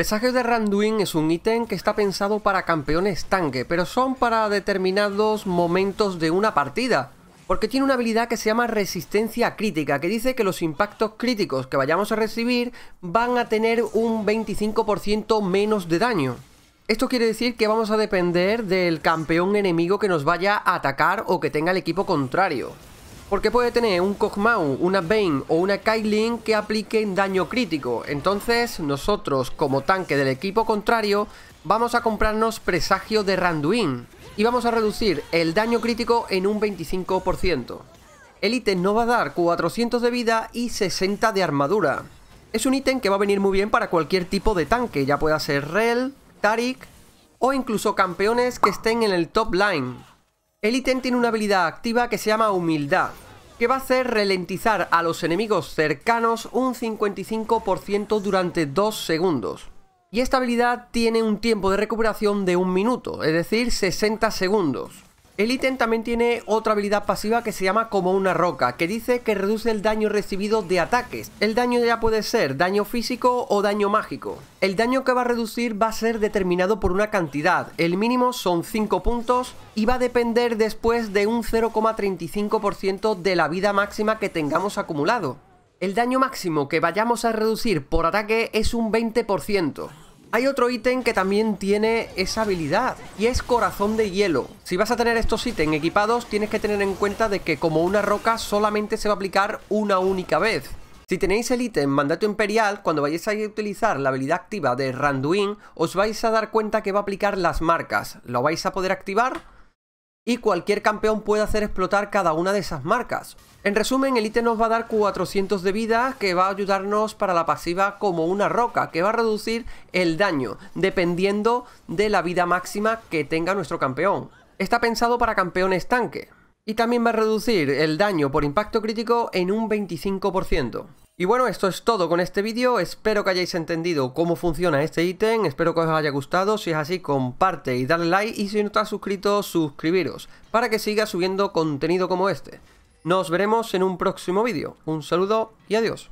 El presagio de Randuin es un ítem que está pensado para campeones tanque, pero son para determinados momentos de una partida, porque tiene una habilidad que se llama resistencia crítica, que dice que los impactos críticos que vayamos a recibir van a tener un 25% menos de daño. Esto quiere decir que vamos a depender del campeón enemigo que nos vaya a atacar o que tenga el equipo contrario porque puede tener un Kog'Maw, una Bane o una Kailin que apliquen daño crítico. Entonces, nosotros, como tanque del equipo contrario, vamos a comprarnos Presagio de Randuin y vamos a reducir el daño crítico en un 25%. El ítem nos va a dar 400 de vida y 60 de armadura. Es un ítem que va a venir muy bien para cualquier tipo de tanque, ya pueda ser Rel, Tarik o incluso campeones que estén en el top line. El ítem tiene una habilidad activa que se llama Humildad, que va a hacer ralentizar a los enemigos cercanos un 55% durante 2 segundos. Y esta habilidad tiene un tiempo de recuperación de 1 minuto, es decir, 60 segundos. El ítem también tiene otra habilidad pasiva que se llama como una roca, que dice que reduce el daño recibido de ataques. El daño ya puede ser daño físico o daño mágico. El daño que va a reducir va a ser determinado por una cantidad, el mínimo son 5 puntos y va a depender después de un 0,35% de la vida máxima que tengamos acumulado. El daño máximo que vayamos a reducir por ataque es un 20%. Hay otro ítem que también tiene esa habilidad y es corazón de hielo. Si vas a tener estos ítems equipados tienes que tener en cuenta de que como una roca solamente se va a aplicar una única vez. Si tenéis el ítem Mandato Imperial, cuando vayáis a utilizar la habilidad activa de Randuin, os vais a dar cuenta que va a aplicar las marcas. Lo vais a poder activar y cualquier campeón puede hacer explotar cada una de esas marcas. En resumen, el ítem nos va a dar 400 de vida que va a ayudarnos para la pasiva como una roca, que va a reducir el daño, dependiendo de la vida máxima que tenga nuestro campeón. Está pensado para campeones tanque, y también va a reducir el daño por impacto crítico en un 25%. Y bueno, esto es todo con este vídeo, espero que hayáis entendido cómo funciona este ítem, espero que os haya gustado, si es así comparte y dale like y si no estás suscrito suscribiros, para que siga subiendo contenido como este. Nos veremos en un próximo vídeo, un saludo y adiós.